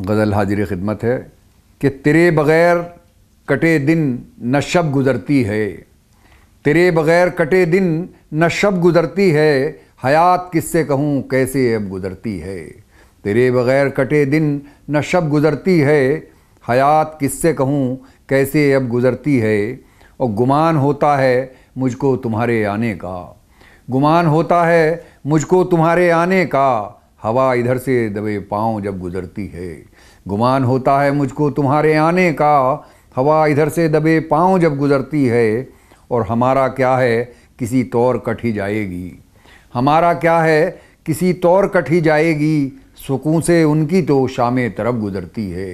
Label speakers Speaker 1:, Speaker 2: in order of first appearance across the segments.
Speaker 1: गज़ल हाजिर ख़िदमत है कि तेरे बग़ैर कटे दिन न शब गुज़रती है तेरे बग़ैर कटे दिन न शब गुज़रती है हयात किससे कहूँ कैसे अब गुज़रती है तेरे बग़ैर कटे दिन न शब गुज़रती है हयात किससे कहूँ कैसे अब गुज़रती है और गुमान होता है मुझको तुम्हारे आने का गुमान होता है मुझको तुम्हारे आने का हवा इधर से दबे पाँव जब गुजरती है गुमान होता है मुझको तुम्हारे आने का हवा इधर से दबे पाँव जब गुजरती है और हमारा क्या है किसी तौर कठी जाएगी हमारा क्या है किसी तौर कठी जाएगी सुकून से उनकी तो शाम तरफ गुजरती है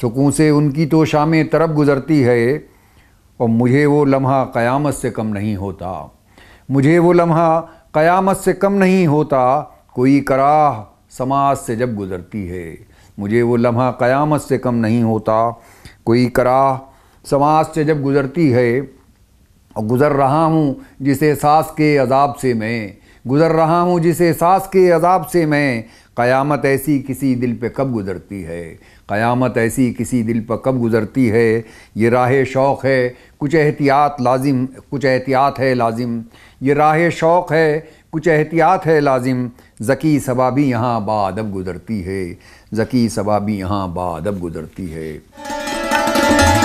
Speaker 1: सुकून से उनकी तो शाम तरफ गुजरती है और मुझे वो लम्हा क़यामत से कम नहीं होता मुझे वो लम्हा क़यामत से कम नहीं होता कोई कराह समाज से जब गुज़रती है मुझे वो लम्हा क़यामत से कम नहीं होता कोई कराह समाज से जब गुज़रती है और गुज़र रहा हूँ जिस एहसास के अजाब से मैं गुज़र रहा हूँ जिस एहसास के अजाब से मैं क़यामत ऐसी किसी दिल पे कब गुज़रती है क़यामत ऐसी किसी दिल पर कब गुज़रती है ये राह शौक़ है कुछ एहतियात लाजिम कुछ एहतियात है लाजिम ये राह शौक़ है कुछ एहतियात है लाजिम ज़की सबाबी यहाँ बदब गुज़रती है ज़की सबाबी यहाँ बदब गुज़रती है